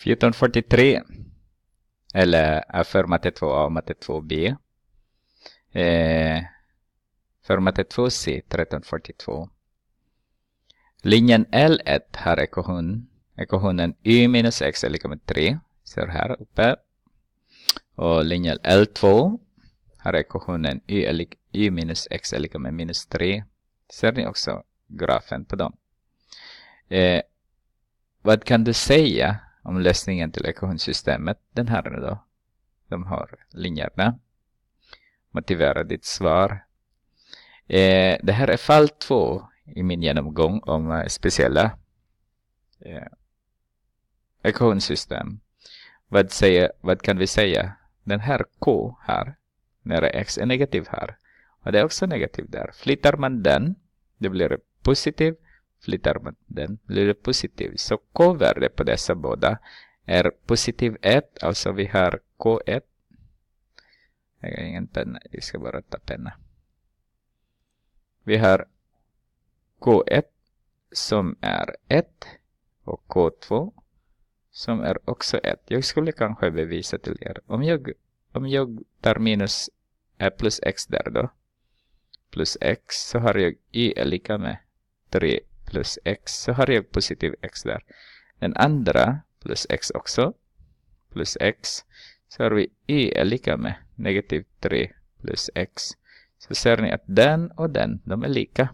1443 eller eh, är 2a och matte 2b. Eh, för 2c 1342. Linjen L1 har ekvation, ekvationen y minus x är lika med 3. Ser här uppe. Och linjen L2 har ekvationen y, y minus x är lika med minus 3. Ser ni också grafen på dem? Eh, vad kan du säga om lösningen till ekvationssystemet den här nu då. De har linjerna. Motivera ditt svar. Eh, det här är fall två i min genomgång om eh, speciella eh, ekvationssystem. Vad, säger, vad kan vi säga? Den här k här, när x är negativ här, och det är också negativ där. Flyttar man den, det blir positivt flyttar man den blir det positiv. Så k-värdet på dessa båda är positiv 1, alltså vi har k1. Jag har ingen penna, jag ska bara ta penna. Vi har k1 som är 1 och k2 som är också 1. Jag skulle kanske bevisa till er. Om jag, om jag tar minus eh, plus x där då, plus x, så har jag y är lika med 3 plus x så har jag positiv x där. Den andra plus x också plus x så har vi y är lika med negativ 3 plus x. Så ser ni att den och den, de är lika.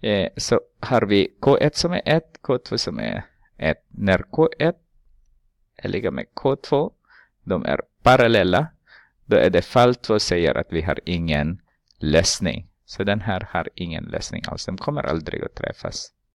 Eh, så har vi k1 som är 1, k2 som är 1. När k1 är lika med k2, de är parallella, då är det fall 2 säger att vi har ingen lösning. Så den här har ingen lösning alls. De kommer aldrig att träffas.